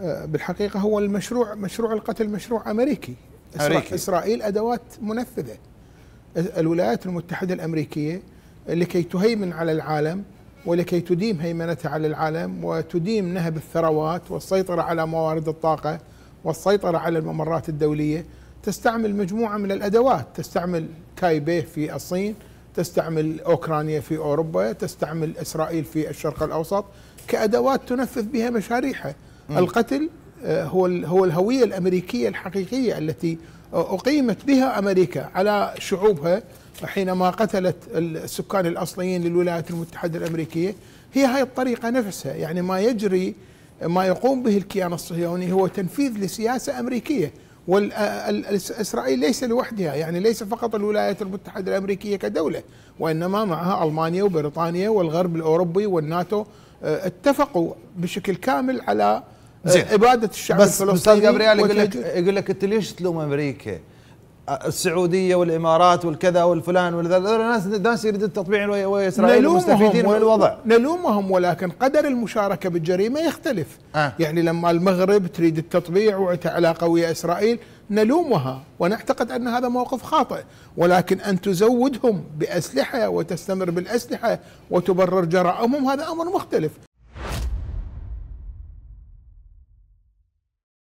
آه، بالحقيقة هو المشروع مشروع القتل مشروع أمريكي أمريكي. إسرائيل أدوات منفذة الولايات المتحدة الأمريكية لكي تهيمن على العالم ولكي تديم هيمنتها على العالم وتديم نهب الثروات والسيطرة على موارد الطاقة والسيطرة على الممرات الدولية تستعمل مجموعة من الأدوات تستعمل كايبي في الصين تستعمل أوكرانيا في أوروبا تستعمل إسرائيل في الشرق الأوسط كأدوات تنفذ بها مشاريعها القتل آه، هو هو الهويه الامريكيه الحقيقيه التي آه، اقيمت بها امريكا على شعوبها حينما قتلت السكان الاصليين للولايات المتحده الامريكيه هي هاي الطريقه نفسها يعني ما يجري ما يقوم به الكيان الصهيوني هو تنفيذ لسياسه امريكيه والاسرائيل آه، ليس لوحدها يعني ليس فقط الولايات المتحده الامريكيه كدوله وانما معها المانيا وبريطانيا والغرب الاوروبي والناتو اتفقوا بشكل كامل على زين إيه، اباده الشعب بس الفلسطيني استاذ جابريال يقول لك يقول لك انت ليش تلوم امريكا؟ السعوديه والامارات والكذا والفلان والذا ناس ناس يريدون تطبيع ويا اسرائيل مستفيدين من الوضع نلومهم ولكن قدر المشاركه بالجريمه يختلف آه. يعني لما المغرب تريد التطبيع وعلاقه ويا اسرائيل نلومها ونعتقد ان هذا موقف خاطئ ولكن ان تزودهم باسلحه وتستمر بالاسلحه وتبرر جرائمهم هذا امر مختلف